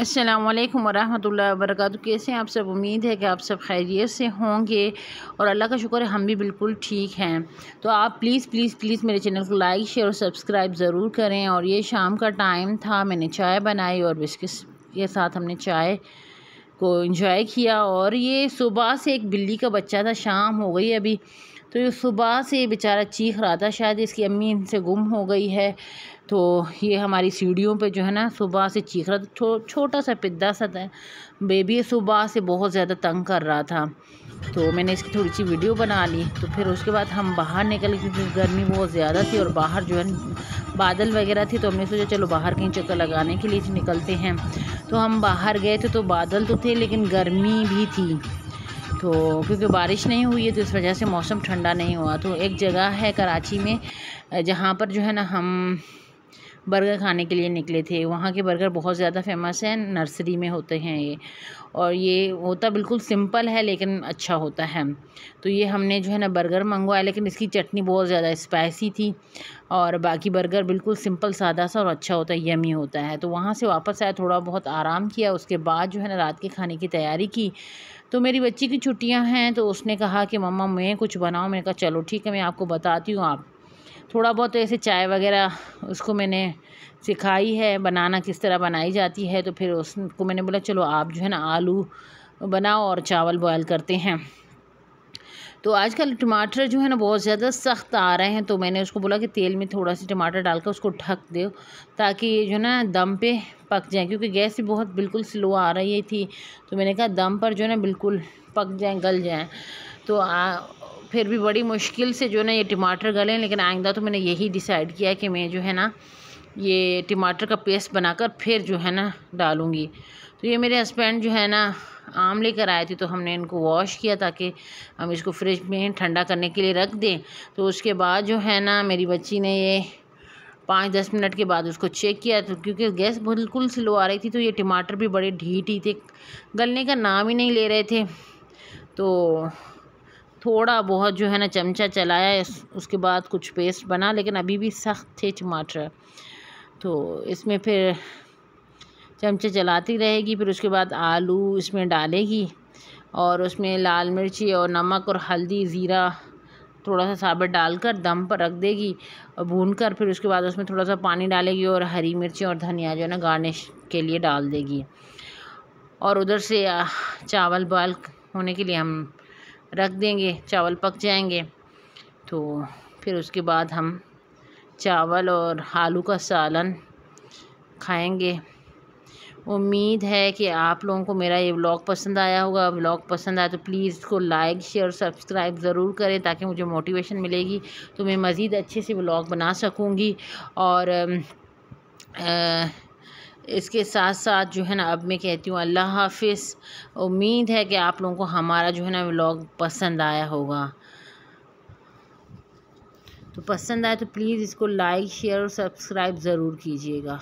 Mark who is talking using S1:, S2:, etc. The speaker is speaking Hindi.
S1: अस्सलाम वालेकुम वरहमतुल्लाहि कैसे हैं आप सब उम्मीद है कि आप सब खैरियत से होंगे और अल्लाह का शुक्र है हम भी बिल्कुल ठीक हैं तो आप प्लीज़ प्लीज़ प्लीज़ मेरे चैनल को लाइक शेयर और सब्सक्राइब ज़रूर करें और ये शाम का टाइम था मैंने चाय बनाई और बिस्किट के साथ हमने चाय को इंजॉय किया और ये सुबह से एक बिल्ली का बच्चा था शाम हो गई अभी तो ये सुबह से बेचारा चीख रहा था शायद इसकी अम्मी इनसे गुम हो गई है तो ये हमारी सीढ़ियों पे जो है ना सुबह से चीख रहा था छो, छोटा सा पिद्दा सा था बेबी सुबह से बहुत ज़्यादा तंग कर रहा था तो मैंने इसकी थोड़ी सी वीडियो बना ली तो फिर उसके बाद हम बाहर निकले क्योंकि गर्मी बहुत ज़्यादा थी और बाहर जो है बादल वगैरह थे तो हमने सोचा चलो बाहर कहीं चक्कर लगाने के लिए निकलते हैं तो हम बाहर गए थे तो बादल तो थे लेकिन गर्मी भी थी तो क्योंकि बारिश नहीं हुई है तो इस वजह से मौसम ठंडा नहीं हुआ तो एक जगह है कराची में जहाँ पर जो है ना हम बर्गर खाने के लिए निकले थे वहाँ के बर्गर बहुत ज़्यादा फेमस हैं नर्सरी में होते हैं ये और ये होता बिल्कुल सिंपल है लेकिन अच्छा होता है तो ये हमने जो है ना बर्गर मंगवाया लेकिन इसकी चटनी बहुत ज़्यादा स्पाइसी थी और बाकी बर्गर बिल्कुल सिंपल सादा सा और अच्छा होता है यमी होता है तो वहाँ से वापस आया थोड़ा बहुत आराम किया उसके बाद जो है ना रात के खाने की तैयारी की तो मेरी बच्ची की छुट्टियाँ हैं तो उसने कहा कि मम्मा मैं कुछ बनाऊँ मैंने कहा चलो ठीक है मैं आपको बताती हूँ आप थोड़ा बहुत ऐसे चाय वगैरह उसको मैंने सिखाई है बनाना किस तरह बनाई जाती है तो फिर उसको मैंने बोला चलो आप जो है ना आलू बनाओ और चावल बॉयल करते हैं तो आजकल टमाटर जो है ना बहुत ज़्यादा सख्त आ रहे हैं तो मैंने उसको बोला कि तेल में थोड़ा सा टमाटर डालकर उसको ढक दो ताकि ये जो है ना दम पे पक जाए क्योंकि गैस भी बहुत बिल्कुल स्लो आ रही थी तो मैंने कहा दम पर जो है ना बिल्कुल पक जाए गल जाए तो आ, फिर भी बड़ी मुश्किल से जो ना ये टमाटर गले लेकिन आइंदा तो मैंने यही डिसाइड किया कि मैं जो है ना ये टमाटर का पेस्ट बनाकर फिर जो है ना डालूँगी तो ये मेरे हस्बैंड जो है ना आम लेकर आए थे तो हमने इनको वॉश किया ताकि हम इसको फ्रिज में ठंडा करने के लिए रख दें तो उसके बाद जो है ना मेरी बच्ची ने ये पाँच दस मिनट के बाद उसको चेक किया तो क्योंकि गैस बिल्कुल स्लो आ रही थी तो ये टमाटर भी बड़े ढीठ ही थे गलने का नाम ही नहीं ले रहे थे तो थोड़ा बहुत जो है ना चमचा चलाया उसके बाद कुछ पेस्ट बना लेकिन अभी भी सख्त थे टमाटर तो इसमें फिर चमचा चलाती रहेगी फिर उसके बाद आलू इसमें डालेगी और उसमें लाल मिर्ची और नमक और हल्दी ज़ीरा थोड़ा सा साबुत डालकर दम पर रख देगी और भून कर फिर उसके बाद उसमें थोड़ा सा पानी डालेगी और हरी मिर्ची और धनिया जो है ना गार्निश के लिए डाल देगी और उधर से चावल बॉयल होने के लिए हम रख देंगे चावल पक जाएंगे तो फिर उसके बाद हम चावल और आलू का सालन खाएंगे उम्मीद है कि आप लोगों को मेरा ये व्लॉग पसंद आया होगा व्लॉग पसंद आया तो प्लीज़ इसको लाइक शेयर सब्सक्राइब ज़रूर करें ताकि मुझे मोटिवेशन मिलेगी तो मैं मज़ीद अच्छे से व्लॉग बना सकूँगी और आ, आ, इसके साथ साथ जो है ना अब मैं कहती हूँ अल्लाह हाफिज़ उम्मीद है कि आप लोगों को हमारा जो है ना व्लॉग पसंद आया होगा तो पसंद आए तो प्लीज़ इसको लाइक शेयर और सब्सक्राइब ज़रूर कीजिएगा